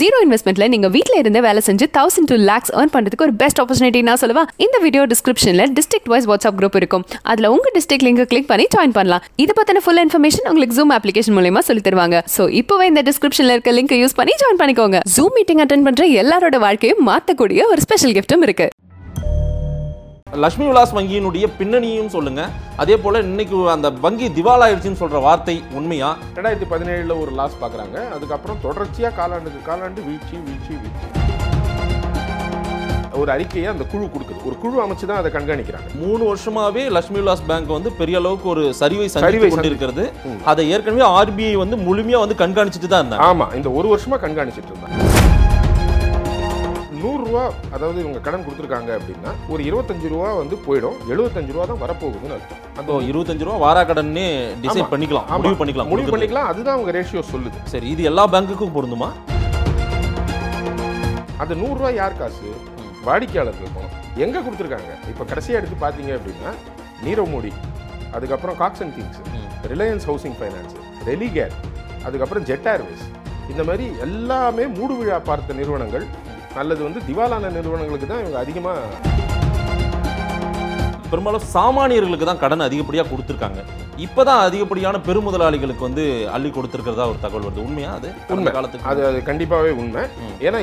zero இன்வெஸ்ட்மெண்ட்ல நீங்க வீட்ல இருந்து வேலை செஞ்சு தௌசண்ட் டூ லேக்ஸ் ஏர்ன் பண்றதுக்கு ஒரு பெஸ்ட் ஆப்பர்ச்சுனிட்டி நான் சொல்லுவா இந்த வீடியோ டிஸ்கிரிப்ஷன்ல டிஸ்ட்ரிக்ட் வைஸ் வாட்ஸ்அப் குரூப் இருக்கும் அதுல உங்க டிஸ்ட்ரிக்ட் லிங்க் கிளிக் பண்ணி ஜாயின் பண்ணலாம் இது பத்தின ஃபுல் இன்ஃபர்மேஷன் உங்களுக்கு ஜூம் அப்ளிகேஷன் மூலயமா சொல்லி தருவாங்க சோ இப்பவே இந்த டிஸ்கிரிப்ஷன்ல இருக்க லிங்க் யூஸ் பண்ணி ஜாயின் பண்ணிக்கோங்க ஜூம் மீட்டிங் அட்டன் பண்ற எல்லாரோட வாழ்க்கையும் மாத்தக்கூடிய ஒரு ஸ்பெஷல் கிஃப்ட்டும் இருக்கு லக்ஷ்மி விலாஸ் வங்கியினுடைய பின்னணியும் சொல்லுங்க அதே போல இன்னைக்கு அந்த வங்கி திவாலாயிருச்சுன்னு சொல்ற வார்த்தை உண்மையா ரெண்டாயிரத்தி பதினேழுல ஒரு லாஸ் பாக்குறாங்க அதுக்கப்புறம் தொடர்ச்சியா காலாண்டுக்கு காலாண்டு வீழ்ச்சி வீழ்ச்சி வீழ்ச்சி ஒரு அறிக்கையை அந்த குழு கொடுக்குது ஒரு குழு அமைச்சு தான் அதை கண்காணிக்கிறாங்க மூணு வருஷமாவே லட்சுமி விலாஸ் பேங்க் வந்து பெரிய அளவுக்கு ஒரு சரிவை சரிவை கொண்டிருக்கிறது அதை ஏற்கனவே ஆர்பிஐ வந்து முழுமையா வந்து கண்காணிச்சுட்டு தான் இருந்தாங்க ஆமா இந்த ஒரு வருஷமா கண்காணிச்சுட்டு இருந்தாங்க ரூபா அதாவது இவங்க கடன் கொடுத்துருக்காங்க அப்படின்னா ஒரு இருபத்தஞ்சு ரூபா வந்து போயிடும் எழுபத்தஞ்சு ரூபா தான் வரப்போகுதுன்னு அர்த்தம் அந்த இருபத்தஞ்சு ரூபா வாரா கடன்னு டிசைட் பண்ணிக்கலாம் முடிவு பண்ணிக்கலாம் முடிவு பண்ணிக்கலாம் அதுதான் அவங்க ரேஷியோ சொல்லுது சரி இது எல்லா பேங்க்குக்கும் பொருந்துமா அந்த நூறுரூவா யார் காசு வாடிக்கையாளர்கள் பணம் எங்கே கொடுத்துருக்காங்க இப்போ கடைசியாக எடுத்து பார்த்தீங்க அப்படின்னா நீரவ் மோடி அதுக்கப்புறம் Cox and Kings Reliance Housing Finance Religare அதுக்கப்புறம் ஜெட் ஏர்வேஸ் இந்த மாதிரி எல்லாமே மூடு விழா பார்த்த நிறுவனங்கள் நல்லது வந்து திவாலான நிறுவனங்களுக்கு தான் இவங்க அதிகமாக பெரும்பாலும் சாமானியர்களுக்கு தான் கடன் அதிகப்படியாக கொடுத்துருக்காங்க இப்போ தான் அதிகப்படியான பெருமுதலாளிகளுக்கு வந்து அள்ளி கொடுத்துருக்கிறதா ஒரு தகவல் வருது உண்மையா அது உண்மை காலத்துக்கு அது அது கண்டிப்பாகவே உண்மை ஏன்னா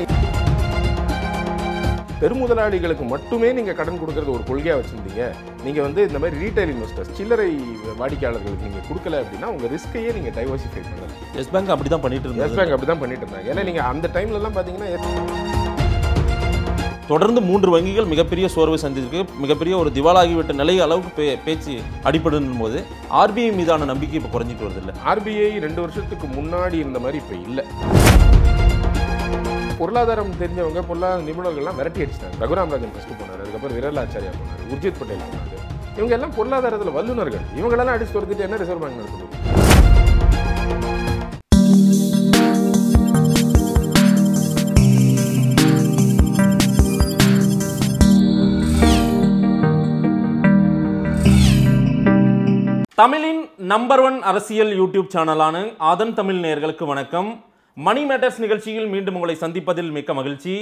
பெருமுதலாளிகளுக்கு மட்டுமே நீங்கள் கடன் கொடுக்கறது ஒரு கொள்கையாக வச்சுருந்தீங்க நீங்கள் வந்து இந்த மாதிரி ரீட்டைல் இன்வெஸ்டர்ஸ் சில்லறை வாடிக்கையாளர்களுக்கு நீங்கள் கொடுக்கல அப்படின்னா உங்கள் ரிஸ்க்கையே நீங்கள் டைவர்சிஃபை பண்ணலாம் எஸ் பேங்க் அப்படி தான் பண்ணிட்டு இருந்தாங்க எஸ் பேங்க் அப்படி தான் பண்ணிட்டு இருந்தாங்க ஏன்னா நீங்கள் அந்த டைம்லலாம் பார்த்தீங்கன்னா தொடர்ந்து மூன்று வங்கிகள் மிகப்பெரிய சோர்வை சந்திச்சிருக்கு மிகப்பெரிய ஒரு திவாலாகிவிட்ட நிலை அளவுக்கு பே பேச்சு அடிப்படும் போது ஆர்பிஐ மீதான நம்பிக்கை இப்போ குறைஞ்சிட்டு வருது இல்லை ஆர்பிஐ ரெண்டு வருஷத்துக்கு முன்னாடி இருந்த மாதிரி இப்போ இல்லை பொருளாதாரம் தெரிஞ்சவங்க பொருளாதார நிபுணர்கள்லாம் விரட்டி அடிச்சிட்டாங்க ரகுராம் ராஜன் ஃபஸ்ட்டு போனார் அதுக்கப்புறம் விரலாச்சாரியா போனார் உர்ஜித் பட்டேல் போனார் இவங்க எல்லாம் பொருளாதாரத்தில் வல்லுநர்கள் இவங்களெல்லாம் அடிச்சு துரத்திட்டு என்ன ரிசர்வ் பேங்க் நடத்துது தமிழின் நம்பர் ஒன் அரசியல் யூடியூப் சேனலான அதன் தமிழ் நேர்களுக்கு வணக்கம் மணி மேட்டர்ஸ் நிகழ்ச்சியில் மீண்டும் உங்களை சந்திப்பதில் மிக்க மகிழ்ச்சி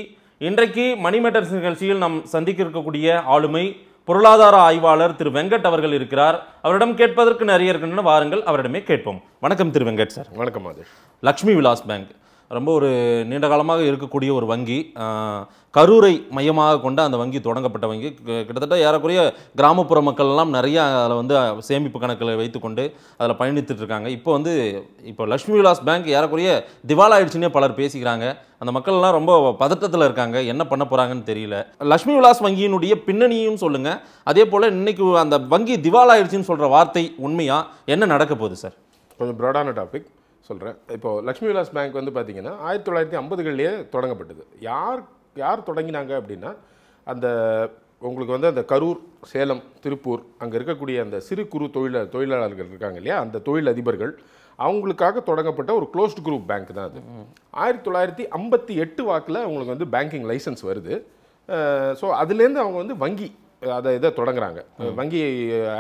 இன்றைக்கு மணி மேட்டர்ஸ் நிகழ்ச்சியில் நாம் சந்திக்க இருக்கக்கூடிய ஆளுமை பொருளாதார ஆய்வாளர் திரு வெங்கட் அவர்கள் இருக்கிறார் அவரிடம் கேட்பதற்கு நிறைய இருக்கின்றன வாருங்கள் அவரிடமே கேட்போம் வணக்கம் திரு வெங்கட் சார் வணக்கம் அது லக்ஷ்மி விலாஸ் பேங்க் ரொம்ப ஒரு நீண்ட காலமாக இருக்கக்கூடிய ஒரு வங்கி கரூரை மையமாக கொண்டு அந்த வங்கி தொடங்கப்பட்ட வங்கி கிட்டத்தட்ட ஏறக்குறைய கிராமப்புற மக்கள்லாம் நிறையா அதில் வந்து சேமிப்பு கணக்கில் வைத்துக்கொண்டு அதில் பயணித்துட்டு இருக்காங்க இப்போ வந்து இப்போ லக்ஷ்மி விலாஸ் பேங்க் ஏறக்குறைய திவாலாயிடுச்சுன்னே பலர் பேசிக்கிறாங்க அந்த மக்கள்லாம் ரொம்ப பதட்டத்தில் இருக்காங்க என்ன பண்ண போகிறாங்கன்னு தெரியல லக்ஷ்மி விலாஸ் வங்கியினுடைய பின்னணியும் சொல்லுங்கள் அதே போல் இன்றைக்கி அந்த வங்கி திவாலாயிடுச்சுன்னு சொல்கிற வார்த்தை உண்மையாக என்ன நடக்க போகுது சார் கொஞ்சம் ப்ராடான டாபிக் சொல்கிறேன் இப்போது லக்ஷ்மி விலாஸ் பேங்க் வந்து பார்த்திங்கன்னா ஆயிரத்தி தொள்ளாயிரத்தி ஐம்பதுகள்லேயே தொடங்கப்பட்டது யார் யார் தொடங்கினாங்க அப்படின்னா அந்த உங்களுக்கு வந்து அந்த கரூர் சேலம் திருப்பூர் அங்கே இருக்கக்கூடிய அந்த சிறு குறு தொழில தொழிலாளர்கள் இருக்காங்க இல்லையா அந்த தொழில் அதிபர்கள் அவங்களுக்காக தொடங்கப்பட்ட ஒரு க்ளோஸ்ட் குரூப் பேங்க் தான் அது ஆயிரத்தி தொள்ளாயிரத்தி ஐம்பத்தி எட்டு வாக்கில் அவங்களுக்கு வந்து பேங்கிங் லைசன்ஸ் வருது ஸோ அதுலேருந்து அவங்க வந்து வங்கி அதை இதை தொடங்குறாங்க வங்கி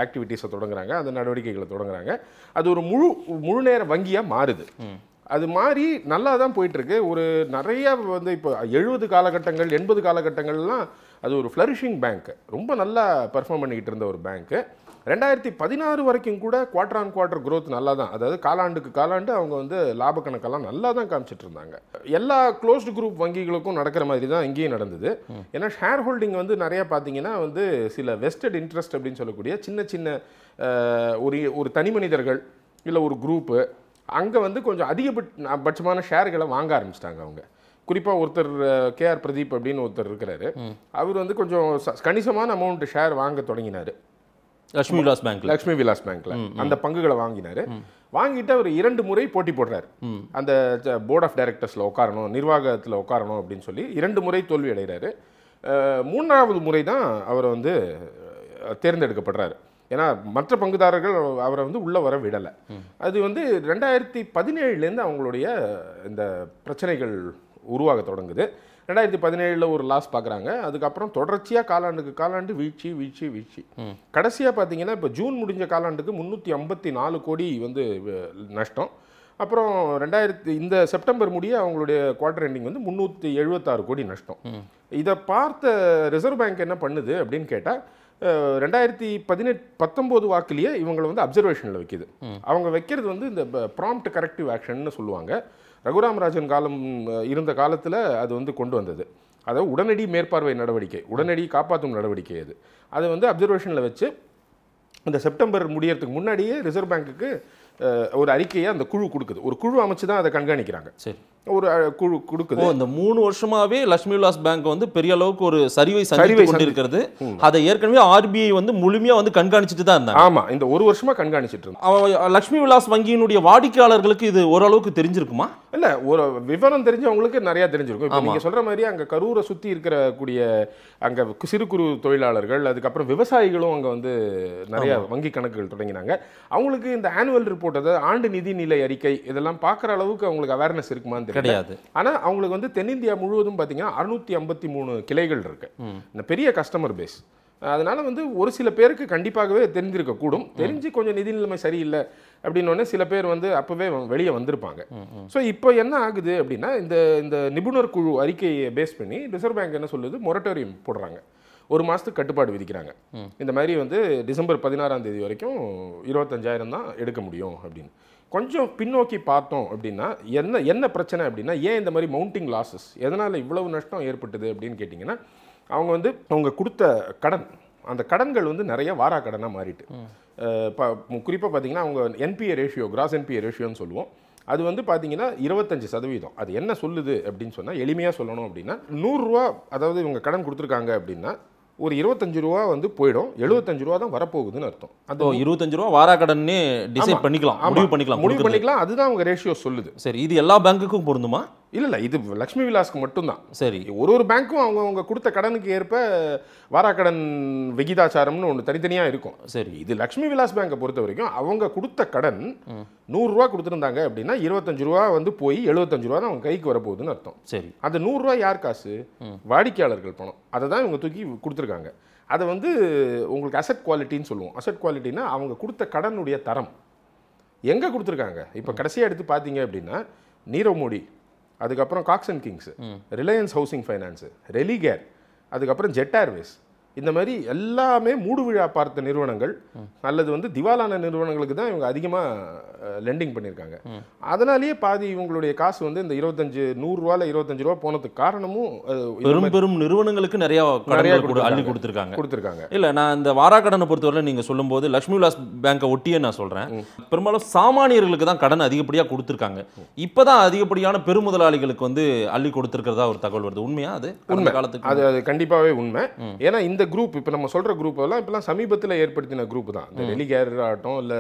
ஆக்டிவிட்டீஸை தொடங்குறாங்க அந்த நடவடிக்கைகளை தொடங்குறாங்க அது ஒரு முழு முழு நேர வங்கியாக மாறுது அது மாதிரி நல்லா தான் போயிட்டுருக்கு ஒரு நிறைய வந்து இப்போ எழுபது காலகட்டங்கள் எண்பது காலகட்டங்கள்லாம் அது ஒரு ஃப்ளரிஷிங் பேங்க் ரொம்ப நல்லா பெர்ஃபார்ம் பண்ணிக்கிட்டு இருந்த ஒரு பேங்க்கு ரெண்டாயிரத்தி பதினாறு வரைக்கும் கூட குவார்டர் ஆன் குவார்டர் க்ரோத் நல்லா தான் அதாவது காலாண்டுக்கு காலாண்டு அவங்க வந்து லாப கணக்கெல்லாம் நல்லா தான் காமிச்சிட்டு இருந்தாங்க எல்லா க்ளோஸ்டு குரூப் வங்கிகளுக்கும் நடக்கிற மாதிரி தான் இங்கேயும் நடந்தது ஏன்னா ஷேர் ஹோல்டிங் வந்து நிறையா பார்த்தீங்கன்னா வந்து சில வெஸ்டட் இன்ட்ரெஸ்ட் அப்படின்னு சொல்லக்கூடிய சின்ன சின்ன ஒரு ஒரு தனி மனிதர்கள் இல்லை ஒரு குரூப்பு அங்கே வந்து கொஞ்சம் அதிகபட்சமான ஷேர்களை வாங்க ஆரம்பிச்சிட்டாங்க அவங்க குறிப்பாக ஒருத்தர் கேஆர் பிரதீப் அப்படின்னு ஒருத்தர் இருக்கிறாரு அவர் வந்து கொஞ்சம் கணிசமான அமௌண்ட் ஷேர் வாங்க தொடங்கினார் லக்ஷ்மி விலாஸ் பேங்க்ல லக்ஷ்மி விலாஸ் பேங்க்ல அந்த பங்குகளை வாங்கினாரு வாங்கிட்டு அவர் இரண்டு முறை போட்டி போடுறாரு அந்த போர்ட் ஆஃப் டைரக்டர்ஸில் உட்காரணும் நிர்வாகத்தில் உட்காரணும் அப்படின்னு சொல்லி இரண்டு முறை தோல்வி அடைகிறாரு மூன்றாவது முறை தான் அவர் வந்து தேர்ந்தெடுக்கப்படுறாரு ஏன்னா மற்ற பங்குதாரர்கள் அவரை வந்து உள்ளே வர விடலை அது வந்து ரெண்டாயிரத்தி பதினேழுலேருந்து அவங்களுடைய இந்த பிரச்சனைகள் உருவாக தொடங்குது ரெண்டாயிரத்தி பதினேழில் ஒரு லாஸ் பார்க்குறாங்க அதுக்கப்புறம் தொடர்ச்சியாக காலாண்டுக்கு காலாண்டு வீழ்ச்சி வீழ்ச்சி வீழ்ச்சி கடைசியாக பார்த்தீங்கன்னா இப்போ ஜூன் முடிஞ்ச காலாண்டுக்கு முந்நூற்றி ஐம்பத்தி நாலு கோடி வந்து நஷ்டம் அப்புறம் ரெண்டாயிரத்தி இந்த செப்டம்பர் முடிய அவங்களுடைய குவார்டர் எண்டிங் வந்து முந்நூற்றி எழுபத்தாறு கோடி நஷ்டம் இதை பார்த்த ரிசர்வ் பேங்க் என்ன பண்ணுது அப்படின்னு கேட்டால் ரெண்டாயிரத்தி பதினெட் பத்தொம்போது வாக்குலேயே இவங்களை வந்து அப்சர்வேஷனில் வைக்கிது அவங்க வைக்கிறது வந்து இந்த ப்ராம்ப்ட் கரெக்டிவ் ஆக்ஷன்னு சொல்லுவாங்க ரகுராம் ராஜன் காலம் இருந்த காலத்தில் அது வந்து கொண்டு வந்தது அதாவது உடனடி மேற்பார்வை நடவடிக்கை உடனடி காப்பாற்றும் நடவடிக்கை அது அதை வந்து அப்சர்வேஷனில் வச்சு இந்த செப்டம்பர் முடியறதுக்கு முன்னாடியே ரிசர்வ் பேங்க்குக்கு ஒரு அறிக்கையை அந்த குழு கொடுக்குது ஒரு குழு அமைச்சு தான் அதை கண்காணிக்கிறாங்க சரி ஒரு குழு கொடுக்குது இந்த மூணு வருஷமாவே லட்சுமி விலாஸ் பேங்க் வந்து பெரிய அளவுக்கு ஒரு சரிவை சரிவை கொண்டிருக்கிறது அதை ஏற்கனவே ஆர்பிஐ வந்து முழுமையா வந்து கண்காணிச்சுட்டு தான் இருந்தாங்க ஆமா இந்த ஒரு வருஷமா கண்காணிச்சுட்டு இருந்தாங்க லட்சுமி விலாஸ் வங்கியினுடைய வாடிக்கையாளர்களுக்கு இது ஓரளவுக்கு தெரிஞ்சிருக்குமா இல்ல ஒரு விவரம் தெரிஞ்சவங்களுக்கு நிறைய தெரிஞ்சிருக்கும் இப்போ நீங்க சொல்ற மாதிரி அங்க கரூரை சுத்தி இருக்கிற கூடிய அங்க சிறு குறு தொழிலாளர்கள் அதுக்கப்புறம் விவசாயிகளும் அங்க வந்து நிறைய வங்கி கணக்குகள் தொடங்கினாங்க அவங்களுக்கு இந்த ஆனுவல் ரிப்போர்ட் அதாவது ஆண்டு நிதி நிலை அறிக்கை இதெல்லாம் பாக்குற அளவுக்கு அவங்களுக்கு அவேர்னஸ் இருக்குமான்னு கிடையாது ஆனால் அவங்களுக்கு வந்து தென்னிந்தியா முழுவதும் பார்த்தீங்கன்னா அறுநூற்றி ஐம்பத்தி மூணு கிளைகள் இருக்கு இந்த பெரிய கஸ்டமர் பேஸ் அதனால வந்து ஒரு சில பேருக்கு கண்டிப்பாகவே தெரிஞ்சிருக்கக்கூடும் தெரிஞ்சு கொஞ்சம் நிதி நிலைமை சரியில்லை அப்படின்னோடனே சில பேர் வந்து அப்போவே வெளியே வந்திருப்பாங்க ஸோ இப்போ என்ன ஆகுது அப்படின்னா இந்த இந்த நிபுணர் குழு அறிக்கையை பேஸ் பண்ணி ரிசர்வ் பேங்க் என்ன சொல்லுது மொரட்டோரியம் போடுறாங்க ஒரு மாதத்துக்கு கட்டுப்பாடு விதிக்கிறாங்க இந்த மாதிரி வந்து டிசம்பர் பதினாறாம் தேதி வரைக்கும் இருபத்தஞ்சாயிரம் தான் எடுக்க முடியும் அப்படின்னு கொஞ்சம் பின்னோக்கி பார்த்தோம் அப்படின்னா என்ன என்ன பிரச்சனை அப்படின்னா ஏன் இந்த மாதிரி மவுண்டிங் லாஸஸ் எதனால் இவ்வளவு நஷ்டம் ஏற்பட்டது அப்படின்னு கேட்டிங்கன்னா அவங்க வந்து அவங்க கொடுத்த கடன் அந்த கடன்கள் வந்து நிறைய வாரா கடனாக மாறிட்டு இப்போ குறிப்பாக பார்த்தீங்கன்னா அவங்க என்பிஏ ரேஷியோ கிராஸ் என்பிஏ ரேஷியோன்னு சொல்லுவோம் அது வந்து பார்த்தீங்கன்னா இருபத்தஞ்சு சதவீதம் அது என்ன சொல்லுது அப்படின்னு சொன்னால் எளிமையாக சொல்லணும் அப்படின்னா நூறுரூவா அதாவது இவங்க கடன் கொடுத்துருக்காங்க அப்படின்னா ஒரு இருபத்தஞ்சு ரூபா வந்து போயிடும் எழுபத்தஞ்சு ரூபா தான் வரப்போகுதுன்னு அர்த்தம் அந்த இருபத்தஞ்சு ரூபா வாராக்கடன்னு டிசைட் பண்ணிக்கலாம் முடிவு பண்ணிக்கலாம் முடிவு பண்ணிக்கலாம் அதுதான் உங்கள் ரேஷியோ சொல்லுது சரி இது எல்லா பேங்க்குக்கும் பொருந்துமா இல்லை இல்லை இது லக்ஷ்மி விலாஸ்க்கு மட்டும்தான் சரி ஒரு ஒரு பேங்க்கும் அவங்க அவங்க கொடுத்த கடனுக்கு ஏற்ப வாராக்கடன் விகிதாச்சாரம்னு ஒன்று தனித்தனியாக இருக்கும் சரி இது லக்ஷ்மி விலாஸ் பேங்கை பொறுத்த வரைக்கும் அவங்க கொடுத்த கடன் நூறுரூவா கொடுத்துருந்தாங்க அப்படின்னா இருபத்தஞ்சு ரூபா வந்து போய் எழுபத்தஞ்சு ரூபா தான் அவங்க கைக்கு வரப்போகுதுன்னு அர்த்தம் சரி அந்த நூறுரூவா யார் காசு வாடிக்கையாளர்கள் பணம் அதை தான் இவங்க தூக்கி கொடுத்துருக்காங்க அதை வந்து உங்களுக்கு அசட் குவாலிட்டின்னு சொல்லுவோம் அசட் குவாலிட்டின்னா அவங்க கொடுத்த கடனுடைய தரம் எங்கே கொடுத்துருக்காங்க இப்போ கடைசியாக எடுத்து பார்த்தீங்க அப்படின்னா நீரவ் மோடி அதுக்கப்புறம் Cox and Kings Reliance Housing Finance Religare அதுக்கப்புறம் ஜெட் ஏர்வேஸ் இந்த மாதிரி எல்லாமே மூடு விழா பார்த்த நிறுவனங்கள் அல்லது வந்து திவாலான நிறுவனங்களுக்கு தான் இவங்க அதிகமாக லெண்டிங் பண்ணியிருக்காங்க அதனாலேயே பாதி இவங்களுடைய காசு வந்து இந்த இருபத்தஞ்சு நூறுரூவால இருபத்தஞ்சு ரூபா போனதுக்கு காரணமும் பெரும் பெரும் நிறுவனங்களுக்கு நிறைய நிறையா அள்ளி கொடுத்துருக்காங்க கொடுத்துருக்காங்க இல்லை நான் இந்த வாராக்கடனை பொறுத்தவரை நீங்கள் சொல்லும்போது லக்ஷ்மி விலாஸ் பேங்கை ஒட்டியே நான் சொல்கிறேன் பெரும்பாலும் சாமானியர்களுக்கு தான் கடன் அதிகப்படியாக கொடுத்துருக்காங்க இப்போ தான் அதிகப்படியான பெருமுதலாளிகளுக்கு வந்து அள்ளி கொடுத்துருக்கிறதா ஒரு தகவல் வருது உண்மையா அது உண்மை காலத்துக்கு அது அது கண்டிப்பாகவே உண்மை ஏன்னா இந்த குரூப் இப்போ நம்ம சொல்கிற குரூப் எல்லாம் இப்போலாம் சமீபத்தில் ஏற்படுத்தின குரூப் தான் இந்த டெலிகேர் ஆகட்டும் இல்லை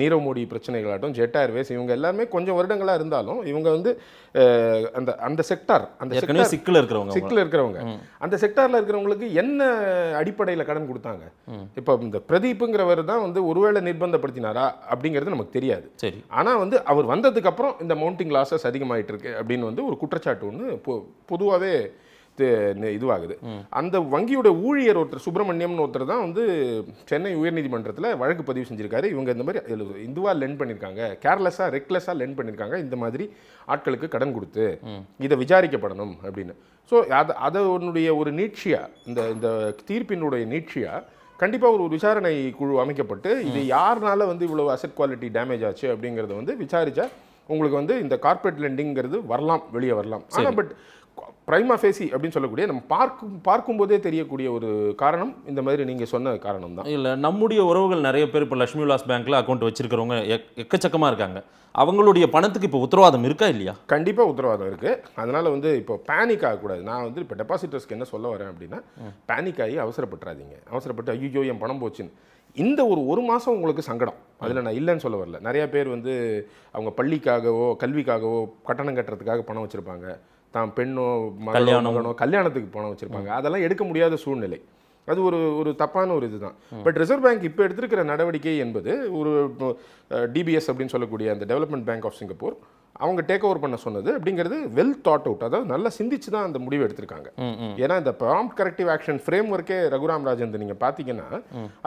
நீரவ் மோடி பிரச்சனைகள் ஆகட்டும் ஜெட் ஏர்வேஸ் இவங்க எல்லாருமே கொஞ்சம் வருடங்களாக இருந்தாலும் இவங்க வந்து அந்த அந்த செக்டார் அந்த செக்டர் சிக்கில் இருக்கிறவங்க சிக்கில் இருக்கிறவங்க அந்த செக்டாரில் இருக்கிறவங்களுக்கு என்ன அடிப்படையில் கடன் கொடுத்தாங்க இப்போ இந்த பிரதீப்புங்கிறவர் தான் வந்து ஒருவேளை நிர்பந்தப்படுத்தினாரா அப்படிங்கிறது நமக்கு தெரியாது சரி ஆனால் வந்து அவர் வந்ததுக்கப்புறம் இந்த மவுண்டிங் லாசஸ் அதிகமாகிட்டு இருக்கு அப்படின்னு வந்து ஒரு குற்றச்சாட்டு ஒன்று பொதுவாகவே இதுவாகுது அந்த வங்கியோட ஊழியர் ஒருத்தர் சுப்பிரமணியம்னு ஒருத்தர் தான் வந்து சென்னை உயர்நீதிமன்றத்தில் வழக்கு பதிவு செஞ்சுருக்காரு இவங்க இந்த மாதிரி இதுவாக லென் பண்ணியிருக்காங்க கேர்லெஸ்ஸாக ரெக்லெஸ்ஸாக லென் பண்ணியிருக்காங்க இந்த மாதிரி ஆட்களுக்கு கடன் கொடுத்து இதை விசாரிக்கப்படணும் அப்படின்னு ஸோ அது அதனுடைய ஒரு நீட்சியாக இந்த இந்த தீர்ப்பினுடைய நீட்சியாக கண்டிப்பாக ஒரு விசாரணை குழு அமைக்கப்பட்டு இது யாருனால வந்து இவ்வளோ அசட் குவாலிட்டி டேமேஜ் ஆச்சு அப்படிங்கிறத வந்து விசாரித்தா உங்களுக்கு வந்து இந்த கார்பரேட் லெண்டிங்கிறது வரலாம் வெளியே வரலாம் ஆனால் பட் ப்ரைமா ஃபேசி அப்படின்னு சொல்லக்கூடிய நம்ம பார்க்கும் பார்க்கும்போதே தெரியக்கூடிய ஒரு காரணம் இந்த மாதிரி நீங்கள் சொன்ன காரணம் தான் இல்லை நம்முடைய உறவுகள் நிறைய பேர் இப்போ லட்சுமி விலாஸ் பேங்க்கில் அக்கௌண்ட் வச்சுருக்கிறவங்க எக்கச்சக்கமாக இருக்காங்க அவங்களுடைய பணத்துக்கு இப்போ உத்தரவாதம் இருக்கா இல்லையா கண்டிப்பாக உத்தரவாதம் இருக்குது அதனால் வந்து இப்போ பேனிக் ஆகக்கூடாது நான் வந்து இப்போ டெபாசிட்டர்ஸ்க்கு என்ன சொல்ல வரேன் அப்படின்னா பேனிக் ஆகி அவசரப்பட்டுறாதீங்க அவசரப்பட்டு ஐயோ என் பணம் போச்சுன்னு இந்த ஒரு ஒரு மாதம் உங்களுக்கு சங்கடம் அதில் நான் இல்லைன்னு சொல்ல வரல நிறையா பேர் வந்து அவங்க பள்ளிக்காகவோ கல்விக்காகவோ கட்டணம் கட்டுறதுக்காக பணம் வச்சுருப்பாங்க தான் பெண்ணோ மகனோ கல்யாணத்துக்கு போன வச்சுருப்பாங்க அதெல்லாம் எடுக்க முடியாத சூழ்நிலை அது ஒரு ஒரு தப்பான ஒரு இதுதான் பட் ரிசர்வ் பேங்க் இப்போ எடுத்திருக்கிற நடவடிக்கை என்பது ஒரு டிபிஎஸ் அப்படின்னு சொல்லக்கூடிய அந்த டெவலப்மெண்ட் பேங்க் ஆஃப் சிங்கப்பூர் அவங்க டேக் ஓவர் பண்ண சொன்னது அப்படிங்கிறது வெல் தாட் அவுட் அதாவது நல்லா சிந்திச்சு தான் அந்த முடிவு எடுத்திருக்காங்க ஏன்னா இந்த ப்ராம் கரெக்டிவ் ஆக்ஷன் ஃப்ரேம் ஒர்க்கே ரகுராம் ராஜேந்திர நீங்கள் பார்த்தீங்கன்னா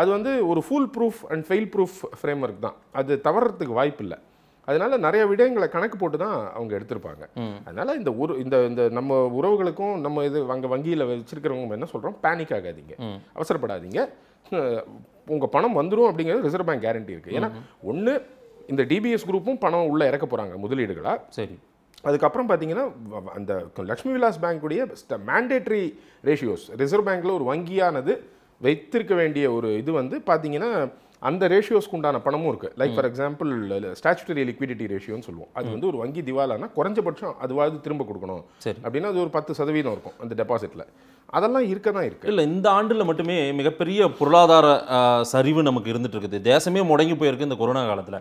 அது வந்து ஒரு full proof and fail proof framework தான் அது தவறத்துக்கு வாய்ப்பு இல்லை அதனால நிறைய விடயங்களை கணக்கு போட்டு தான் அவங்க எடுத்திருப்பாங்க அதனால இந்த ஒரு இந்த இந்த நம்ம உறவுகளுக்கும் நம்ம இது அங்கே வங்கியில் வச்சிருக்கிறவங்க என்ன சொல்கிறோம் பேனிக் ஆகாதீங்க அவசரப்படாதீங்க உங்கள் பணம் வந்துடும் அப்படிங்கிறது ரிசர்வ் பேங்க் கேரண்டி இருக்குது ஏன்னா ஒன்று இந்த டிபிஎஸ் குரூப்பும் பணம் உள்ளே இறக்க போகிறாங்க முதலீடுகளாக சரி அதுக்கப்புறம் பார்த்தீங்கன்னா அந்த லக்ஷ்மி விலாஸ் பேங்க்குடைய மேண்டேட்ரி ரேஷியோஸ் ரிசர்வ் பேங்க்கில் ஒரு வங்கியானது வைத்திருக்க வேண்டிய ஒரு இது வந்து பார்த்தீங்கன்னா அந்த ரேஷியோஸ்க்கு உண்டான பணமும் இருக்குது like for example statutory liquidity ரேஷியோன்னு சொல்லுவோம் அது வந்து ஒரு வங்கி திவாலானா குறைஞ்சபட்சம் அதுவாவது திரும்ப கொடுக்கணும் அப்படின்னா அது ஒரு பத்து சதவீதம் இருக்கும் அந்த டெபாசிட்டில் அதெல்லாம் இருக்க தான் இருக்குது இல்லை இந்த ஆண்டில் மட்டுமே மிகப்பெரிய பொருளாதார சரிவு நமக்கு இருந்துகிட்டு இருக்குது தேசமே முடங்கி போயிருக்கு இந்த கொரோனா காலத்தில்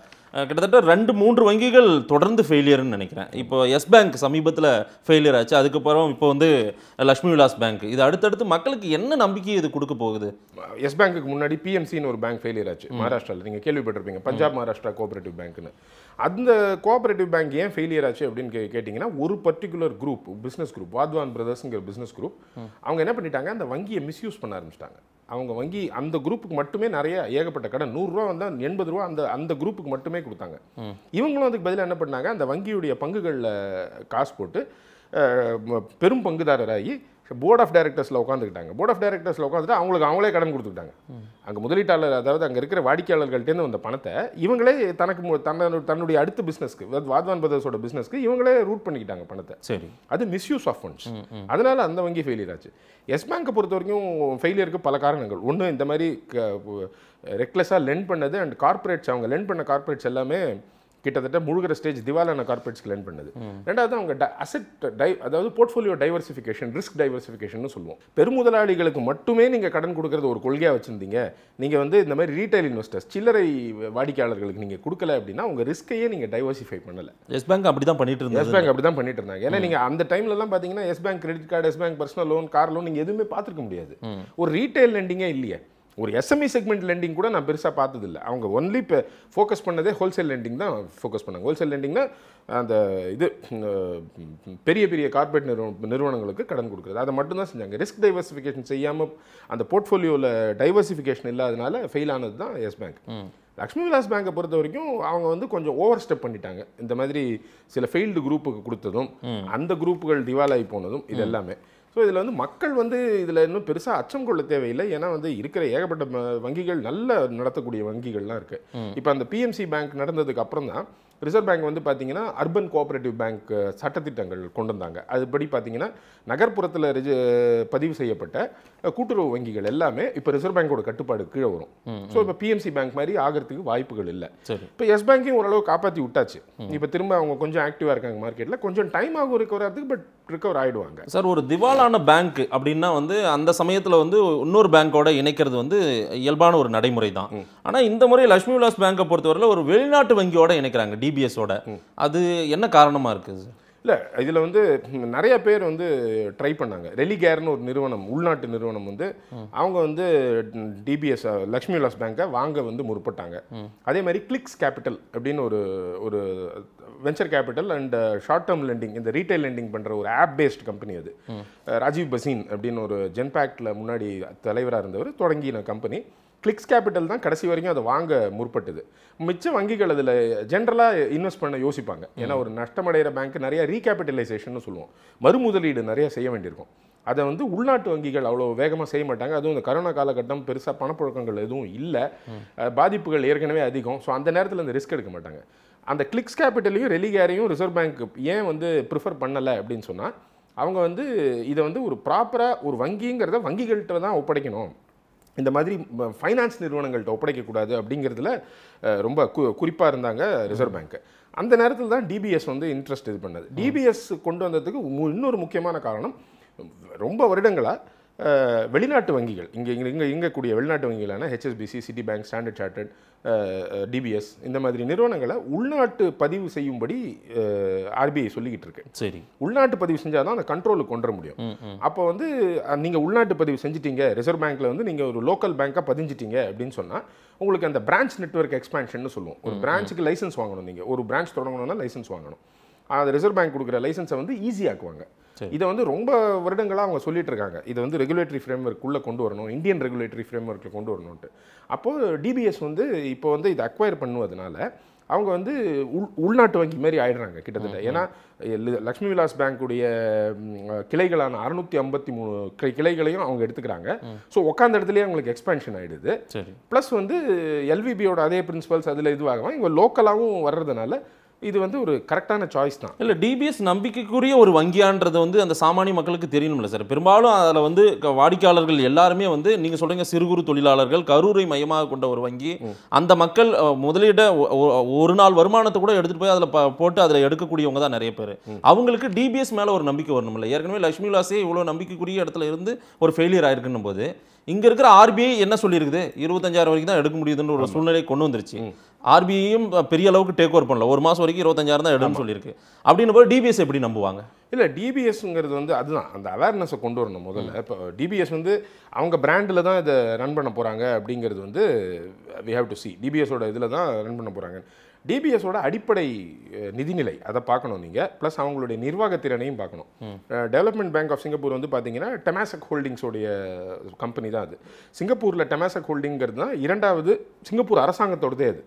கிட்டத்தட்ட ரெண்டு மூன்று வங்கிகள் தொடர்ந்து ஃபெயிலியர்னு நினைக்கிறேன் இப்போ எஸ் பேங்க் சமீபத்தில் ஃபெயிலியர் ஆச்சு அதுக்கப்புறம் இப்போ வந்து லக்ஷ்மி விலாஸ் பேங்க் இது அடுத்தடுத்து மக்களுக்கு என்ன நம்பிக்கை இது கொடுக்க போகுது எஸ் பேங்க்குக்கு முன்னாடி பிஎம்சின்னு ஒரு பேங்க் ஃபெயிலியர் ஆச்சு மகாராஷ்டிராவில் நீங்கள் கேள்விப்பட்டிருப்பீங்க பஞ்சாப் மகாராஷ்டிரா கோஆபரேட்டிவ் பேங்க்னு அந்த கோஆபரேட்டிவ் பேங்க் ஏன் ஃபெயிலியர் ஆச்சு அப்படின்னு கே கேட்டிங்கன்னா ஒரு particular group business group Wadhawan பிரதர்ஸுங்கிற பிஸ்னஸ் குரூப் அவங்க என்ன பண்ணிட்டாங்க அந்த வங்கியை மிஸ்யூஸ் பண்ண ஆரம்பிச்சிட்டாங்க அவங்க வங்கி அந்த குரூப்புக்கு மட்டுமே நிறைய ஏகப்பட்ட கடன் நூறுரூவா வந்தால் எண்பது ரூபா அந்த அந்த குரூப்புக்கு மட்டுமே கொடுத்தாங்க இவங்களும் அதுக்கு பதிலாக என்ன பண்ணாங்க அந்த வங்கியுடைய பங்குகளில் காசு போட்டு பெரும் பங்குதாரராகி போர்ட் ஆஃப் டைரக்டர்ஸில் உட்காந்துக்கிட்டாங்க போர்ட் ஆஃப் டைரக்டர்ஸில் உட்காந்துட்டு அவங்களுக்கு அவங்களே கடன் கொடுத்துக்கிட்டாங்க அங்கே முதலீட்டாளர் அதாவது அங்கே இருக்கிற வாடிக்கையாளர்கள்ட்டேருந்து வந்த பணத்தை இவங்களே தனக்கு தன்னுடைய அடுத்த பிஸ்னஸ்க்கு வாத்வான் பிரதர்ஸோட பிஸ்னஸ்க்கு இவங்களே ரூட் பண்ணிக்கிட்டாங்க பணத்தை சரி அது மிஸ்யூஸ் ஆஃப் ஃபண்ட்ஸ் அதனால அந்த வங்கி ஃபெயிலியர் ஆச்சு எஸ் பேங்கை பொறுத்த வரைக்கும் ஃபெயிலியருக்கு பல காரணங்கள் ஒன்று இந்த மாதிரி ரெக்லெஸ்ஸாக லென் பண்ணது அண்ட் கார்பரேட்ஸ் அவங்க லென் பண்ண கார்பரேட்ஸ் எல்லாமே கிட்டத்தட்ட முழுகிற ஸ்டேஜ் திவாலான கார்பரேட்ஸ் லேர்ன் பண்ணுது ரெண்டாவது அவங்க அசெட் டை அதாவது போர்ட்ஃபோலியோ டைவர்சிஃபிகேஷன் ரிஸ்க் டைவர்சிஃபிகேஷன் சொல்லுவோம் பெருமுதலாளிகளுக்கு மட்டுமே நீங்கள் கடன் கொடுக்கறது ஒரு கொள்கையாக வச்சுருந்தீங்க நீங்கள் வந்து இந்த மாதிரி ரீட்டைல் இன்வெஸ்டர்ஸ் சில்லறை வாடிக்கையாளர்களுக்கு நீங்கள் கொடுக்கல அப்படின்னா உங்கள் ரிஸ்க்கையே நீங்கள் டைவர்சிஃபை பண்ணலை எஸ் பேங்க் அப்படி தான் பண்ணிட்டு இருந்தாங்க எஸ் பேங்க் அப்படி தான் பண்ணிட்டு இருந்தாங்க ஏன்னா நீங்கள் அந்த டைம்லலாம் பார்த்தீங்கன்னா Yes Bank credit card Yes Bank personal loan car loan நீங்கள் எதுவுமே பார்த்துருக்க முடியாது ஒரு ரீட்டைல் லெண்டிங்கே இல்லையே ஒரு எஸ்எம்இ செக்மெண்ட் லெண்டிங் கூட நான் பெருசாக பார்த்ததில்ல அவங்க ஒன்லி இப்போ ஃபோக்கஸ் பண்ணதே ஹோல்சேல் லெண்டிங் தான் ஃபோக்கஸ் பண்ணாங்க ஹோல்சேல் லெண்டிங்னா அந்த இது பெரிய பெரிய கார்பரேட் நிறுவன நிறுவனங்களுக்கு கடன் கொடுக்குறது அதை மட்டும்தான் செஞ்சாங்க ரிஸ்க் டைவர்சிஃபிகேஷன் செய்யாமல் அந்த போர்ட்ஃபோலியோவில் டைவர்சிஃபிகேஷன் இல்லாதனால ஃபெயில் ஆனது தான் எஸ் பேங்க் லக்ஷ்மி விலாஸ் பேங்கை பொறுத்த வரைக்கும் அவங்க வந்து கொஞ்சம் ஓவர் ஸ்டெப் பண்ணிட்டாங்க இந்த மாதிரி சில ஃபெயில்டு குரூப்புக்கு கொடுத்ததும் அந்த குரூப்புகள் திவாலாகி போனதும் இது எல்லாமே ஸோ இதில் வந்து மக்கள் வந்து இதில் இன்னும் பெருசாக அச்சம் கொள்ள தேவையில்லை ஏன்னா வந்து இருக்கிற ஏகப்பட்ட வங்கிகள் நல்ல நடத்தக்கூடிய வங்கிகள்லாம் இருக்குது இப்போ அந்த பிஎம்சி பேங்க் நடந்ததுக்கு அப்புறம் தான் ரிசர்வ் பேங்க் வந்து பார்த்திங்கன்னா அர்பன் கோஆப்ரேட்டிவ் பேங்க் சட்டத்திட்டங்கள் கொண்டு வந்தாங்க அதுபடி பார்த்திங்கன்னா நகர்ப்புறத்தில் ரிஜி பதிவு செய்யப்பட்ட கூட்டுறவு வங்கிகள் எல்லாமே இப்போ ரிசர்வ் பேங்கோட கட்டுப்பாடு கீழே வரும் ஸோ இப்போ பிஎம்சி பேங்க் மாதிரி ஆகிறதுக்கு வாய்ப்புகள் இல்லை இப்போ எஸ் பேங்கையும் ஓரளவு காப்பாற்றி விட்டாச்சு இப்போ திரும்ப அவங்க கொஞ்சம் ஆக்டிவாக இருக்காங்க மார்க்கெட்டில் கொஞ்சம் டைம் ஆகும் ரிகவர் ஆகிறதுக்கு பட் ரிகவர் ஆகிடுவாங்க சார் ஒரு திவாலான பேங்க் அப்படின்னா வந்து அந்த சமயத்தில் வந்து இன்னொரு பேங்க்கோட இணைக்கிறது வந்து இயல்பான ஒரு நடைமுறை தான் ஆனால் இந்த முறை லட்சுமி விலாஸ் பேங்கை பொறுத்தவரையில் ஒரு வெளிநாட்டு வங்கியோட இணைக்கிறாங்க டிபிஎஸோட அது என்ன காரணமாக இருக்குது சார் இல்லை இதில் வந்து நிறைய பேர் வந்து ட்ரை பண்ணாங்க ரெலிகேர்னு ஒரு நிறுவனம் உள்நாட்டு நிறுவனம் வந்து அவங்க வந்து டிபிஎஸ் லக்ஷ்மி விலாஸ் பேங்கை வாங்க வந்து முற்பட்டாங்க அதே மாதிரி கிளிக்ஸ் கேபிட்டல் அப்படின்னு ஒரு ஒரு venture capital and short term lending இந்த ரீட்டைல் லெண்டிங் பண்ணுற ஒரு ஆப் பேஸ்ட் கம்பெனி அது ராஜீவ் பசீன் அப்படின்னு ஒரு ஜென்பேக்டில் முன்னாடி தலைவராக இருந்தவர் தொடங்கின கம்பெனி கிளிக்ஸ் கேபிட்டல் தான் கடைசி வரைக்கும் அதை வாங்க முற்பட்டது மிச்ச வங்கிகள் அதில் ஜென்ரலாக இன்வெஸ்ட் பண்ண யோசிப்பாங்க ஏன்னா ஒரு நஷ்டமடைகிற பேங்க் நிறைய ரீகேபிட்டலைசேஷன் சொல்லுவோம் மறுமுதலீடு நிறைய செய்ய வேண்டியிருக்கும் அதை வந்து உள்நாட்டு வங்கிகள் அவ்வளோ வேகமாக செய்ய மாட்டாங்க அதுவும் இந்த கரோனா காலகட்டம் பெருசாக பணப்புழக்கங்கள் எதுவும் இல்லை பாதிப்புகள் ஏற்கனவே அதிகம் ஸோ அந்த நேரத்தில் இந்த ரிஸ்க் எடுக்க மாட்டாங்க அந்த கிளிக்ஸ் கேபிட்டலையும் ரெலிகேரையும் ரிசர்வ் பேங்க் ஏன் வந்து ப்ரிஃபர் பண்ணலை அப்படின்னு சொன்னால் அவங்க வந்து இதை வந்து ஒரு ப்ராப்பராக ஒரு வங்கிங்கிறத வங்கிகள்கிட்ட தான் ஒப்படைக்கணும் இந்த மாதிரி ஃபைனான்ஸ் நிறுவனங்கள்ட்ட ஒப்படைக்கக்கூடாது அப்படிங்கிறதுல ரொம்ப கு குறிப்பாக இருந்தாங்க ரிசர்வ் பேங்க்கு அந்த நேரத்தில் தான் டிபிஎஸ் வந்து இன்ட்ரெஸ்ட் இது பண்ணது டிபிஎஸ் கொண்டு வந்ததுக்கு இன்னொரு முக்கியமான காரணம் ரொம்ப வருடங்களாக வெளிநாட்டு வங்கிகள் இங்கே இங்கே இங்கே இயங்கக்கூடிய வெளிநாட்டு வங்கிகளான HSBC Citibank Standard Chartered DBS இந்த மாதிரி நிறுவனங்களை உள்நாட்டு பதிவு செய்யும்படி ஆர்பிஐ சொல்லிக்கிட்டு இருக்கு சரி உள்நாட்டு பதிவு செஞ்சால் தான் அந்த கண்ட்ரோலுக்கு கொண்டு வர முடியும் அப்போ வந்து நீங்கள் உள்நாட்டு பதிவு செஞ்சிட்டீங்க ரிசர்வ் பேங்க்கில் வந்து நீங்கள் ஒரு லோக்கல் பேங்க்காக பதிஞ்சிட்டீங்க அப்படின்னு சொன்னால் உங்களுக்கு அந்த பிரான்ச் நெட்ஒர்க் எக்ஸ்பேன்ஷன் சொல்லுவோம் ஒரு பிரான்ச்சுக்கு லைசன்ஸ் வாங்கணும் நீங்கள் ஒரு பிரான்ச் தொடங்கணும்னா லைசன்ஸ் வாங்கணும் அது ரிசர்வ் பேங்க் கொடுக்குற லைசன்ஸை வந்து ஈஸியாக்குவாங்க இதை வந்து ரொம்ப வருடங்களாக அவங்க சொல்லிட்டு இருக்காங்க இதை வந்து ரெகுலேட்டரி ஃப்ரேம் ஒர்க்குள்ளே கொண்டு வரணும் இந்தியன் ரெகுலேட்டரி ஃப்ரேம் ஒர்க்கில் கொண்டு வரணும்ட்டு அப்போது டிபிஎஸ் வந்து இப்போ வந்து இதை அக்வயர் பண்ணுவதுனால அவங்க வந்து உள் உள்நாட்டு வங்கி மாதிரி ஆயிடுறாங்க கிட்டத்தட்ட ஏன்னா லக்ஷ்மி விலாஸ் பேங்க்குடைய கிளைகளான அறுநூத்தி ஐம்பத்தி மூணு கிளைகளையும் அவங்க எடுத்துக்கிறாங்க ஸோ உட்காந்த இடத்துலயே அவங்களுக்கு எக்ஸ்பென்ஷன் ஆயிடுது ப்ளஸ் வந்து எல்விபியோட அதே பிரின்சிபல்ஸ் அதில் இதுவாகவும் இவங்க லோக்கலாகவும் வர்றதுனால இது வந்து ஒரு கரெக்டான சாய்ஸ் தான் இல்லை டிபிஎஸ் நம்பிக்கைக்குரிய ஒரு வங்கியான்றது வந்து அந்த சாமானிய மக்களுக்கு தெரியணும்ல சார் பெரும்பாலும் அதில் வந்து வாடிக்கையாளர்கள் எல்லாருமே வந்து நீங்கள் சொல்கிறீங்க சிறு குறு தொழிலாளர்கள் கரூரை மையமாக கொண்ட ஒரு வங்கி அந்த மக்கள் முதலீட ஒரு நாள் வருமானத்தை கூட எடுத்துகிட்டு போய் அதில் போட்டு அதில் எடுக்கக்கூடியவங்க தான் நிறைய பேர் அவங்களுக்கு டிபிஎஸ் மேலே ஒரு நம்பிக்கை இல்லை ஏற்கனவே லட்சுமி விலாசே இவ்வளோ நம்பிக்கைக்குரிய இடத்துல இருந்து ஒரு ஃபெயிலியர் ஆயிருக்குன்னும் போது இங்கே இருக்கிற ஆர்பிஐ என்ன சொல்லியிருக்குது இருபத்தஞ்சாயிரம் வரைக்கும் தான் எடுக்க முடியுதுன்ற ஒரு சூழ்நிலையை கொண்டு வந்துருச்சு ஆர்பிஐயும் பெரிய அளவுக்கு டேக் ஓவர் பண்ணல ஒரு மாதம் வரைக்கும் இருபத்தஞ்சாயிரம் தான் இடம்னு சொல்லியிருக்கு அப்படின்னு போது டிபிஎஸ் எப்படி நம்புவாங்க இல்லை டிபிஎஸ்ங்கிறது வந்து அதுதான் அந்த அவேர்னஸை கொண்டு வரணும் முதல்ல இப்போ டிபிஎஸ் வந்து அவங்க பிராண்டில் தான் இதை ரன் பண்ண போகிறாங்க அப்படிங்கிறது வந்து வி ஹாவ் டு சி டிபிஎஸோட இதில் தான் ரன் பண்ண போகிறாங்க டிபிஎஸோட அடிப்படை நிதிநிலை அதை பார்க்கணும் நீங்கள் ப்ளஸ் அவங்களுடைய நிர்வாகத்திறனையும் திறனையும் பார்க்கணும் டெவலப்மெண்ட் பேங்க் ஆஃப் சிங்கப்பூர் வந்து பார்த்தீங்கன்னா டெமாசக் ஹோல்டிங்ஸோடைய கம்பெனி தான் அது சிங்கப்பூரில் டெமாசக் ஹோல்டிங்கிறது தான் இரண்டாவது சிங்கப்பூர் அரசாங்கத்தோடதே அது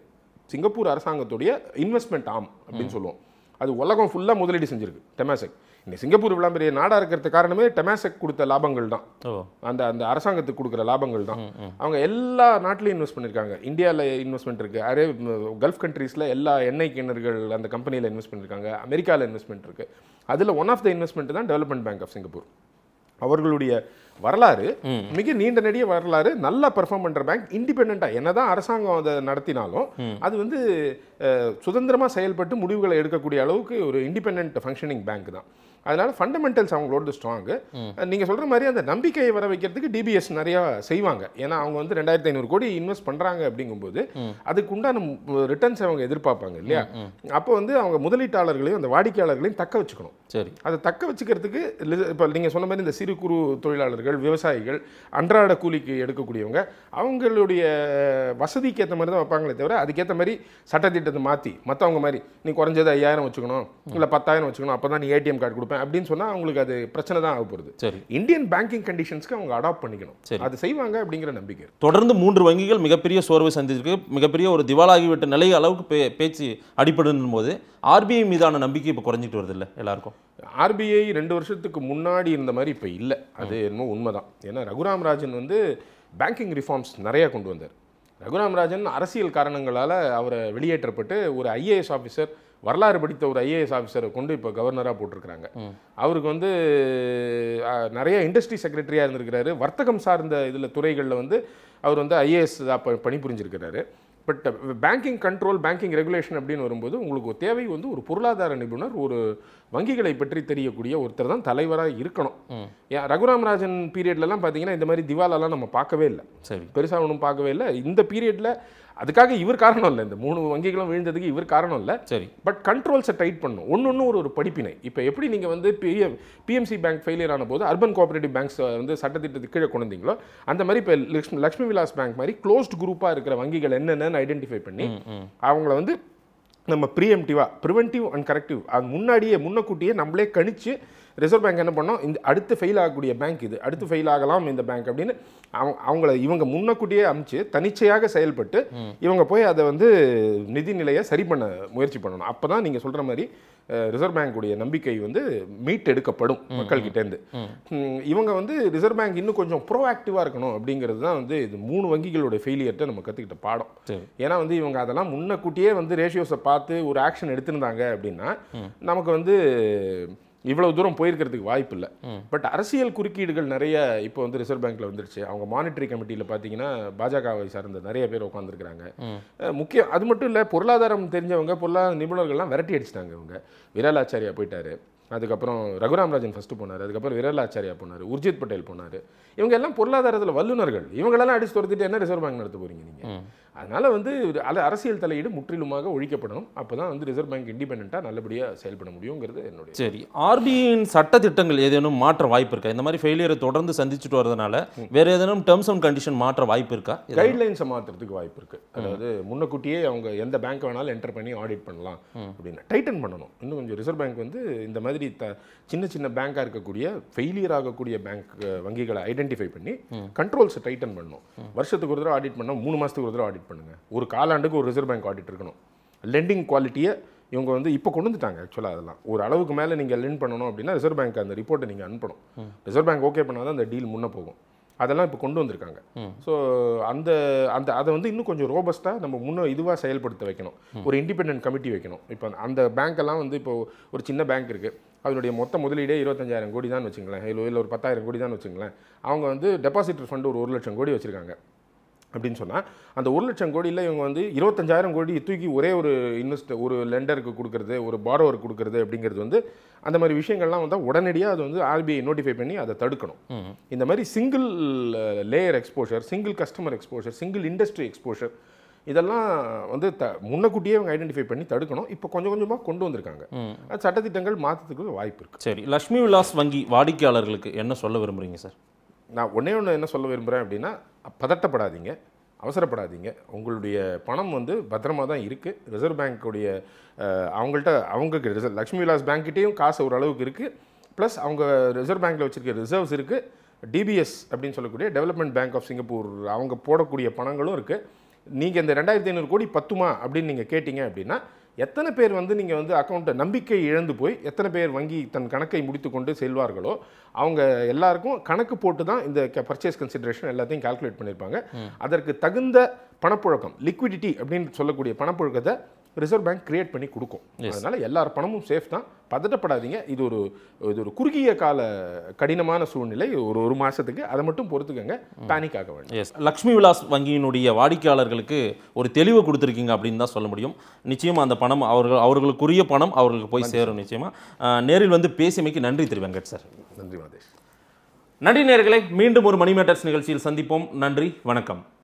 சிங்கப்பூர் அரசாங்கத்துடைய இன்வெஸ்ட்மெண்ட் ஆம் அப்படின்னு சொல்லுவோம் அது உலகம் ஃபுல்லாக முதலீடு செஞ்சிருக்கு டெமாசெக் இந்த சிங்கப்பூர் இவ்வளோ பெரிய நாடாக இருக்கிறது காரணமே டெமாசெக் கொடுத்த லாபங்கள் தான் அந்த அந்த அரசாங்கத்துக்கு கொடுக்குற லாபங்கள் தான் அவங்க எல்லா நாட்டிலையும் இன்வெஸ்ட் பண்ணியிருக்காங்க இந்தியாவில் இன்வெஸ்ட்மெண்ட் இருக்குது அரே கல்ஃப் கண்ட்ரீஸில் எல்லா எண்ணெய் கிணறுகள் அந்த கம்பெனியில் இன்வெஸ்ட் பண்ணியிருக்காங்க அமெரிக்காவில் இன்வெஸ்ட்மெண்ட் இருக்குது அதில் ஒன் ஆஃப் த இன்வெஸ்ட்மெண்ட் தான் டெவலப்மெண்ட் பேங்க் ஆஃப் சிங்கப்பூர் அவர்களுடைய வரலாறு மிக நீண்ட நெடிய வரலாறு நல்லா பெர்ஃபார்ம் பண்ணுற பேங்க் இண்டிபெண்ட்டாக என்னதான் அரசாங்கம் அதை நடத்தினாலும் அது வந்து சுதந்திரமாக செயல்பட்டு முடிவுகளை எடுக்கக்கூடிய அளவுக்கு ஒரு இண்டிபெண்ட் ஃபங்க்ஷனிங் பேங்க் தான் அதனால் ஃபண்டமெண்டல்ஸ் அவங்களோட ஸ்ட்ராங்கு நீங்கள் சொல்கிற மாதிரி அந்த நம்பிக்கையை வர வைக்கிறதுக்கு டிபிஎஸ் நிறையா செய்வாங்க ஏன்னா அவங்க வந்து ரெண்டாயிரத்தி ஐநூறு கோடி இன்வெஸ்ட் பண்ணுறாங்க அப்படிங்கும்போது அதுக்கு உண்டான ரிட்டர்ன்ஸ் அவங்க எதிர்பார்ப்பாங்க இல்லையா அப்போ வந்து அவங்க முதலீட்டாளர்களையும் அந்த வாடிக்கையாளர்களையும் தக்க வச்சுக்கணும் சரி அதை தக்க வச்சுக்கிறதுக்கு இப்போ நீங்கள் சொன்ன மாதிரி இந்த சிறு குறு தொழிலாளர்கள் விவசாயிகள் அன்றாட கூலிக்கு எடுக்கக்கூடியவங்க அவங்களுடைய வசதிக்கு ஏற்ற மாதிரி தான் வைப்பாங்களே தவிர அதுக்கேற்ற மாதிரி சட்டத்திட்டத்தை மாற்றி மற்றவங்க மாதிரி நீ குறைஞ்சது ஐயாயிரம் வச்சுக்கணும் இல்லை பத்தாயிரம் வச்சுக்கணும் அப்போ தான் நீ ஏடிஎம் கார்டு கொடுப்ப கொடுப்பேன் அப்படின்னு சொன்னால் அவங்களுக்கு அது பிரச்சனை தான் ஆக போகுது சரி இந்தியன் பேங்கிங் கண்டிஷன்ஸ்க்கு அவங்க அடாப்ட் பண்ணிக்கணும் சரி அது செய்வாங்க அப்படிங்கிற நம்பிக்கை தொடர்ந்து மூன்று வங்கிகள் மிகப்பெரிய சோர்வை சந்திச்சிருக்கு மிகப்பெரிய ஒரு திவாலாகிவிட்ட நிலை அளவுக்கு பே பேச்சு அடிப்படும் போது ஆர்பிஐ மீதான நம்பிக்கை இப்போ குறைஞ்சிட்டு வருது இல்லை எல்லாருக்கும் ஆர்பிஐ ரெண்டு வருஷத்துக்கு முன்னாடி இருந்த மாதிரி இப்போ இல்லை அது என்னமோ உண்மைதான் ஏன்னா ரகுராம் ராஜன் வந்து பேங்கிங் ரிஃபார்ம்ஸ் நிறையா கொண்டு வந்தார் ரகுராம் ராஜன் அரசியல் காரணங்களால் அவரை வெளியேற்றப்பட்டு ஒரு ஐஏஎஸ் ஆஃபீஸர் வரலாறு படித்த ஒரு ஐஏஎஸ் ஆஃபீஸரை கொண்டு இப்போ கவர்னராக போட்டிருக்கிறாங்க அவருக்கு வந்து நிறைய இண்டஸ்ட்ரி செக்ரட்டரியாக இருந்திருக்கிறாரு வர்த்தகம் சார்ந்த இதில் துறைகளில் வந்து அவர் வந்து ஐஏஎஸ் பணிபுரிஞ்சிருக்கிறாரு but banking control banking regulation அப்படின்னு வரும்போது உங்களுக்கு தேவை வந்து ஒரு பொருளாதார நிபுணர் ஒரு வங்கிகளை பற்றி தெரியக்கூடிய ஒருத்தர் தான் தலைவராக இருக்கணும் ரகுராமராஜன் பீரியட்லலாம் பார்த்தீங்கன்னா இந்த மாதிரி திவாலெல்லாம் நம்ம பார்க்கவே இல்லை சரி பெருசாக ஒன்றும் பார்க்கவே இல்லை இந்த பீரியடில் அதுக்காக இவர் காரணம் இல்லை இந்த மூணு வங்கிகளும் விழுந்ததுக்கு இவர் காரணம் இல்லை சரி பட் கண்ட்ரோல்ஸை டைட் பண்ணும் ஒன்று ஒன்று ஒரு ஒரு படிப்பினை இப்போ எப்படி நீங்கள் வந்து பிஎம் பிஎம்சி பேங்க் ஃபெயிலியர் ஆன போது அர்பன் கோஆபரேட்டிவ் பேங்க்ஸ் வந்து சட்டத்திட்டத்துக்கு கீழே கொண்டு அந்த மாதிரி இப்போ லக்ஷ்மி லக்ஷ்மி விலாஸ் பேங்க் மாதிரி க்ளோஸ்ட் குரூப்பாக இருக்கிற வங்கிகள் என்னென்னு ஐடென்டிஃபை பண்ணி அவங்கள வந்து நம்ம ப்ரீஎம்டிவாக ப்ரிவென்டிவ் அண்ட் கரெக்டிவ் அது முன்னாடியே முன்னக்கூட்டியே நம்மளே கணிச்சு ரிசர்வ் பேங்க் என்ன பண்ணோம் இந்த அடுத்து ஃபெயில் ஆகக்கூடிய பேங்க் இது அடுத்து ஃபெயில் ஆகலாம் இந்த பேங்க் அப்படின்னு அவங்க அவங்கள இவங்க முன்னக்கூட்டியே அமைச்சு தனிச்சையாக செயல்பட்டு இவங்க போய் அதை வந்து நிதி நிலையை சரி பண்ண முயற்சி பண்ணணும் அப்போ தான் நீங்கள் சொல்கிற மாதிரி ரிசர்வ் பேங்குடைய நம்பிக்கை வந்து மீட்டெடுக்கப்படும் மக்கள்கிட்டேருந்து இவங்க வந்து ரிசர்வ் பேங்க் இன்னும் கொஞ்சம் ப்ரோஆக்டிவாக இருக்கணும் அப்படிங்கிறது தான் வந்து இது மூணு வங்கிகளுடைய ஃபெயிலியர்கிட்ட நம்ம கற்றுக்கிட்ட பாடம் ஏன்னா வந்து இவங்க அதெல்லாம் முன்னக்கூட்டியே வந்து ரேஷியோஸை பார்த்து ஒரு ஆக்ஷன் எடுத்திருந்தாங்க அப்படின்னா நமக்கு வந்து இவ்வளவு தூரம் போயிருக்கிறதுக்கு வாய்ப்பு இல்லை பட் அரசியல் குறுக்கீடுகள் நிறைய இப்போ வந்து ரிசர்வ் பேங்க்ல வந்துருச்சு அவங்க மானிட்டரி கமிட்டியில பாத்தீங்கன்னா பாஜகவை சார்ந்த நிறைய பேர் உட்காந்துருக்கிறாங்க முக்கியம் அது மட்டும் இல்ல பொருளாதாரம் தெரிஞ்சவங்க பொருளாதார நிபுணர்கள்லாம் விரட்டி அடிச்சிட்டாங்க இவங்க விரலாச்சாரியா போயிட்டாரு அதுக்கப்புறம் ரகுராம்ராஜன் ஃபஸ்ட்டு போனார் அதுக்கப்புறம் விரலாச்சாரியா போனார் உர்ஜித் பட்டேல் போனார் இவங்க எல்லாம் பொருளாதாரத்தில் வல்லுநர்கள் இவங்களெல்லாம் அடிச்சு துரத்திட்டு என்ன ரிசர்வ் பேங்க் நடத்த போகிறீங்க நீங்கள் அதனால் வந்து அரசியல் தலையீடு முற்றிலுமாக ஒழிக்கப்படணும் அப்போ தான் வந்து ரிசர்வ் பேங்க் இண்டிபெண்ட்டாக நல்லபடியாக செயல்பட முடியுங்கிறது என்னுடைய சரி ஆர்பிஐயின் திட்டங்கள் ஏதேனும் மாற்ற வாய்ப்பு இருக்கா இந்த மாதிரி ஃபெயிலியரை தொடர்ந்து சந்திச்சுட்டு வரதுனால வேறு ஏதேனும் டேர்ம்ஸ் அண்ட் கண்டிஷன் மாற்ற வாய்ப்பு இருக்கா கைட்லைன்ஸை மாற்றுறதுக்கு வாய்ப்பு இருக்குது அதாவது முன்னக்கூட்டியே அவங்க எந்த பேங்க் வேணாலும் என்டர் பண்ணி ஆடிட் பண்ணலாம் அப்படின்னு டைட்டன் பண்ணணும் இன்னும் கொஞ்சம் ரிசர்வ் பேங்க் வந்து இந்த மாதிரி மாதிரி த சின்ன சின்ன பேங்காக இருக்கக்கூடிய ஃபெயிலியர் ஆகக்கூடிய பேங்க் வங்கிகளை ஐடென்டிஃபை பண்ணி கண்ட்ரோல்ஸை டைட்டன் பண்ணணும் வருஷத்துக்கு ஒரு தடவை ஆடிட் பண்ணால் மூணு மாதத்துக்கு ஒரு தடவை ஆடிட் பண்ணுங்கள் ஒரு காலாண்டுக்கு ஒரு ரிசர்வ் பேங்க் ஆடிட் இருக்கணும் லெண்டிங் குவாலிட்டியை இவங்க வந்து இப்போ கொண்டு வந்துட்டாங்க ஆக்சுவலாக அதெல்லாம் ஒரு அளவுக்கு மேலே நீங்கள் லெண்ட் பண்ணணும் அப்படின்னா ரிசர்வ் பேங்க் அந்த ரிப்போர்ட்டை நீங்கள் அனுப்பணும் ரிசர்வ் பேங்க் ஓகே பண்ணால் தான் அந்த டீல் முன்னே போகும் அதெல்லாம் இப்போ கொண்டு வந்திருக்காங்க ஸோ அந்த அந்த அதை வந்து இன்னும் கொஞ்சம் ரோபஸ்ட்டாக நம்ம முன்னே இதுவாக செயல்படுத்த வைக்கணும் ஒரு இண்டிபெண்ட் கமிட்டி வைக்கணும் இப்போ அந்த பேங்க்கெல்லாம் வந்து இப்போ ஒரு சின்ன பேங்க் இருக்குது அதனுடைய மொத்த முதலீடே இருபத்தஞ்சாயிரம் கோடி தான் வச்சுங்களேன் இல்லை இல்லை ஒரு பத்தாயிரம் கோடி தான் வச்சுங்களேன் அவங்க வந்து டெபாசிட் ஃபண்டு ஒரு ஒரு லட்சம் கோடி வச்சுருக்காங்க அப்படின்னு சொன்னால் அந்த ஒரு லட்சம் கோடியில் இவங்க வந்து இருபத்தஞ்சாயிரம் கோடி தூக்கி ஒரே ஒரு இன்வெஸ்ட் ஒரு லெண்டருக்கு கொடுக்குறது ஒரு பாரோவர் கொடுக்குறது அப்படிங்கிறது வந்து அந்த மாதிரி விஷயங்கள்லாம் வந்து உடனடியாக அது வந்து ஆர்பிஐ நோட்டிஃபை பண்ணி அதை தடுக்கணும் இந்த மாதிரி single layer exposure single customer exposure single industry exposure இதெல்லாம் வந்து த முன்னக்கூட்டியே அவங்க ஐடென்டிஃபை பண்ணி தடுக்கணும் இப்போ கொஞ்சம் கொஞ்சமாக கொண்டு வந்திருக்காங்க சட்டத்திட்டங்கள் மாற்றத்துக்கு வாய்ப்பு இருக்குது சரி லக்ஷ்மி விலாஸ் வங்கி வாடிக்கையாளர்களுக்கு என்ன சொல்ல விரும்புகிறீங்க சார் நான் ஒன்றே ஒன்று என்ன சொல்ல விரும்புகிறேன் அப்படின்னா பதட்டப்படாதீங்க அவசரப்படாதீங்க உங்களுடைய பணம் வந்து பத்திரமாக தான் இருக்குது ரிசர்வ் பேங்க்குடைய அவங்கள்ட்ட அவங்களுக்கு ரிசர்வ் லக்ஷ்மி விலாஸ் பேங்க்கிட்டேயும் காசு ஓரளவுக்கு இருக்குது ப்ளஸ் அவங்க ரிசர்வ் பேங்க்கில் வச்சுருக்க ரிசர்வ்ஸ் இருக்குது டிபிஎஸ் அப்படின்னு சொல்லக்கூடிய டெவலப்மெண்ட் பேங்க் ஆஃப் சிங்கப்பூர் அவங்க போடக்கூடிய பணங்களும் இருக்குது நீங்கள் இந்த ரெண்டாயிரத்தி ஐநூறு கோடி பத்துமா அப்படின்னு நீங்கள் கேட்டிங்க அப்படின்னா எத்தனை பேர் வந்து நீங்கள் வந்து அக்கௌண்ட்டை நம்பிக்கை இழந்து போய் எத்தனை பேர் வங்கி தன் கணக்கை முடித்து கொண்டு செல்வார்களோ அவங்க எல்லாருக்கும் கணக்கு போட்டு தான் இந்த பர்ச்சேஸ் கன்சிடரேஷன் எல்லாத்தையும் கால்குலேட் பண்ணியிருப்பாங்க அதற்கு தகுந்த பணப்புழக்கம் லிக்விடிட்டி அப்படின்னு சொல்லக்கூடிய பணப்புழக்கத்தை ரிசர்வ் பேங்க் கிரியேட் பண்ணி கொடுக்கும் அதனால் எல்லார் பணமும் சேஃப் தான் பதட்டப்படாதீங்க இது ஒரு இது ஒரு குறுகிய கால கடினமான சூழ்நிலை ஒரு ஒரு மாதத்துக்கு அதை மட்டும் பொறுத்துக்கங்க பேனிக் ஆக வேண்டும் எஸ் லக்ஷ்மி விலாஸ் வங்கியினுடைய வாடிக்கையாளர்களுக்கு ஒரு தெளிவு கொடுத்துருக்கீங்க அப்படின்னு தான் சொல்ல முடியும் நிச்சயமாக அந்த பணம் அவர்கள் அவர்களுக்குரிய பணம் அவர்களுக்கு போய் சேரும் நிச்சயமாக நேரில் வந்து பேசியமைக்கு நன்றி திரு வெங்கட் சார் நன்றி மகேஷ் நன்றி நேர்களை மீண்டும் ஒரு மணி மேட்டர்ஸ் நிகழ்ச்சியில் சந்திப்போம் நன்றி வணக்கம்